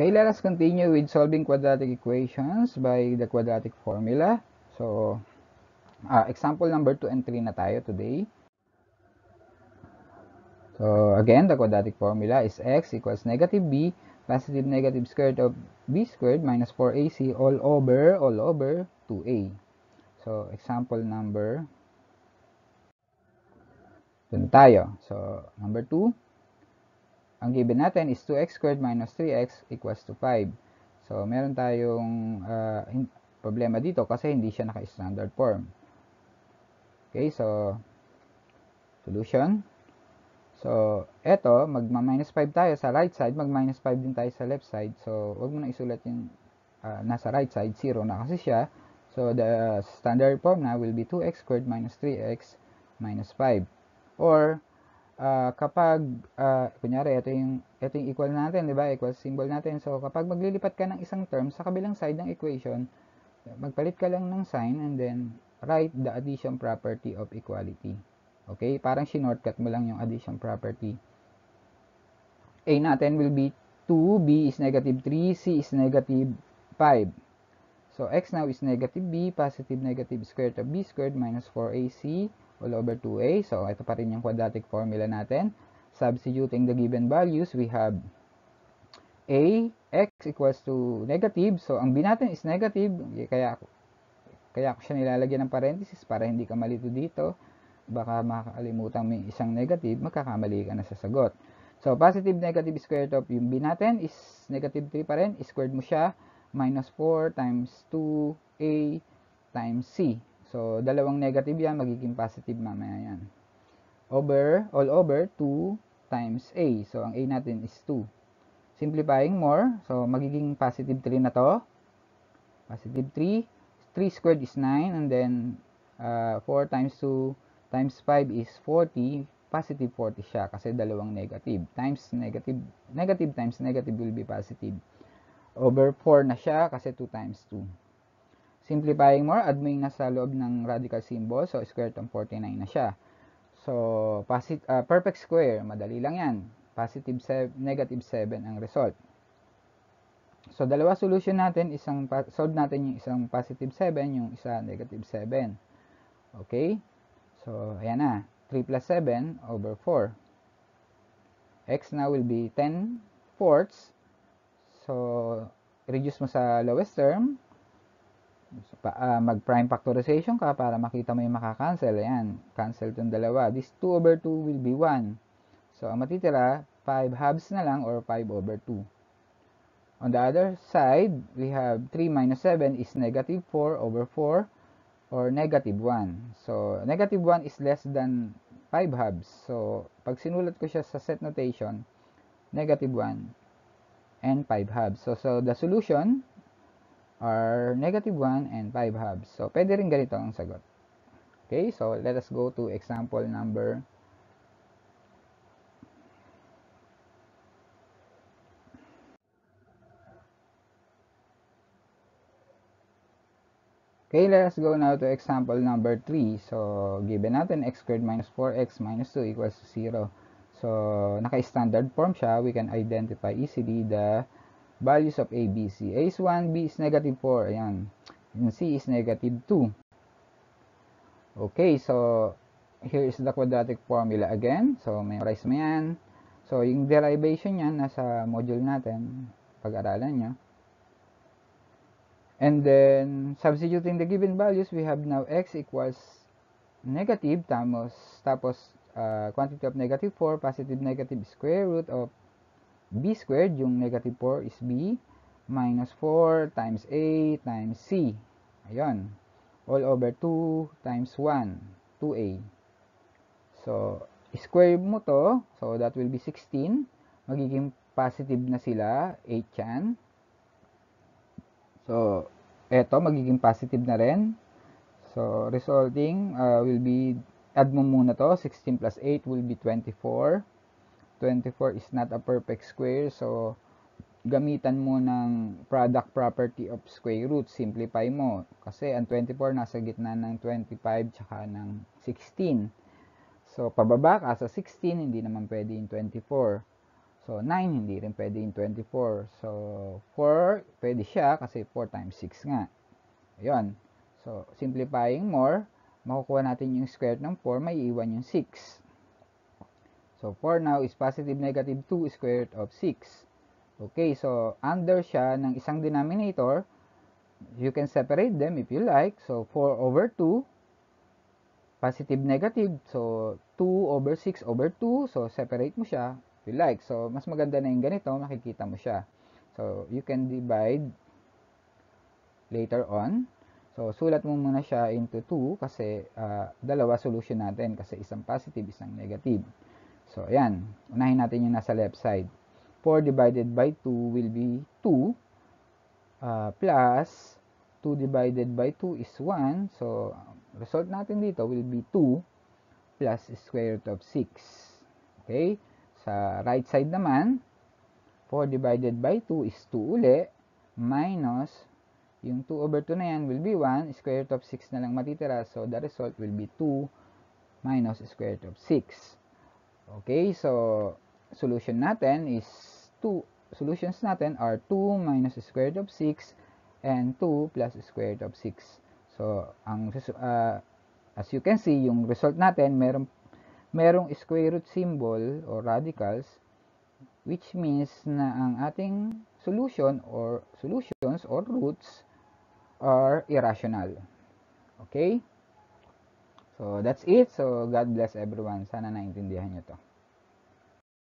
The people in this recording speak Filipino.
Okay, let us continue with solving quadratic equations by the quadratic formula. So, uh, example number 2 and 3 na tayo today. So, again, the quadratic formula is x equals negative b positive negative square root of b squared minus 4ac all over all over 2a. So, example number dun tayo. So, number 2 ang given natin is 2x squared minus 3x equals to 5. So, meron tayong uh, problema dito kasi hindi siya naka-standard form. Okay, so, solution. So, eto, magma-minus 5 tayo sa right side, mag-minus 5 din tayo sa left side. So, wag mo na isulat yung uh, nasa right side, 0 na kasi siya. So, the standard form na will be 2x squared minus 3x minus 5. Or, Ah, kapag uh, kunyari ito yung ito yung equal natin, 'di ba? Equal symbol natin. So kapag maglilipat ka ng isang term sa kabilang side ng equation, magpalit ka lang ng sign and then write the addition property of equality. Okay? Parang shortcut mo lang yung addition property. A natin will be 2, B is negative 3, C is negative 5. So, x now is negative b, positive negative square root of b squared minus 4ac all over 2a. So, ito pa rin yung quadratic formula natin. Substituting the given values, we have a x equals to negative. So, ang b natin is negative. Kaya, kaya ko siya nilalagyan ng parenthesis para hindi ka malito dito. Baka makakalimutan mo yung isang negative, magkakamali ka na sa sagot. So, positive negative square root of yung b natin is negative 3 pa rin. Squared mo siya minus 4 times 2a times c. So, dalawang negative yan, magiging positive mamaya yan. Over, all over, 2 times A. So, ang A natin is 2. Simplifying more, so magiging positive 3 na to. Positive 3. 3 squared is 9, and then uh, 4 times 2 times 5 is 40. Positive 40 siya kasi dalawang negative. Times negative, negative times negative will be positive. Over 4 na siya kasi 2 times 2. Simplifying more, add mo yung nasa loob ng radical symbol. So, square root of 49 na siya. So, posit uh, perfect square, madali lang yan. Positive 7, negative 7 ang result. So, dalawa solution natin, isang solve natin yung isang positive 7, yung isa negative 7. Okay? So, ayan na. 3 plus 7 over 4. X now will be 10 fourths. So, reduce mo sa lowest term. So, pa, uh, mag-prime factorization ka para makita mo yung makakancel. Ayan, cancel yung dalawa. This 2 over 2 will be 1. So, ang matitira, 5 halves na lang or 5 over 2. On the other side, we have 3 minus 7 is negative 4 over 4 or negative 1. So, negative 1 is less than 5 halves. So, pag sinulat ko siya sa set notation, negative 1 and 5 halves. So, so the solution are negative 1 and 5 halves. So, pwede rin ganito ang sagot. Okay, so let us go to example number Okay, let us go now to example number 3. So, given natin x squared minus 4x minus 2 equals to 0. So, naka-standard form siya. We can identify easily the values of A, B, C. A is 1, B is negative 4. Ayan. And C is negative 2. Okay, so here is the quadratic formula again. So, memorize mo yan. So, yung derivation yan, nasa module natin. Pag-aralan nyo. And then, substituting the given values, we have now x equals negative, tapos, tapos uh, quantity of negative 4, positive negative square root of b squared, yung negative 4 is b, minus 4 times a times c. Ayun. All over 2 times 1, 2a. So, square mo to, so that will be 16. Magiging positive na sila, 8 yan. So, eto, magiging positive na rin. So, resulting uh, will be, add mo muna to, 16 plus 8 will be 24. 24 is not a perfect square. So, gamitan mo ng product property of square root. Simplify mo. Kasi ang 24 nasa gitna ng 25 tsaka ng 16. So, pababa ka sa 16, hindi naman pwede yung 24. So, 9 hindi rin pwede yung 24. So, 4 pwede siya kasi 4 times 6 nga. Ayun. So, simplifying more, makukuha natin yung square ng 4, may iwan yung 6. So, 4 now is positive negative 2 square root of 6. Okay, so under siya ng isang denominator, you can separate them if you like. So, 4 over 2, positive negative, so 2 over 6 over 2, so separate mo siya if you like. So, mas maganda na yung ganito, makikita mo siya. So, you can divide later on. So, sulat mo muna siya into 2 kasi uh, dalawa solution natin kasi isang positive, isang negative. So, ayan. Unahin natin yung nasa left side. 4 divided by 2 will be 2 uh, plus 2 divided by 2 is 1. So, result natin dito will be 2 plus square root of 6. Okay? Sa right side naman, 4 divided by 2 is 2 uli minus yung 2 over 2 na yan will be 1. Square root of 6 na lang matitira. So, the result will be 2 minus square root of 6. Okay, so solution natin is 2. Solutions natin are 2 minus square root of 6 and 2 plus square root of 6. So, ang, uh, as you can see, yung result natin, merong, merong square root symbol or radicals, which means na ang ating solution or solutions or roots are irrational. Okay? So, that's it. So, God bless everyone. Sana naintindihan nyo to.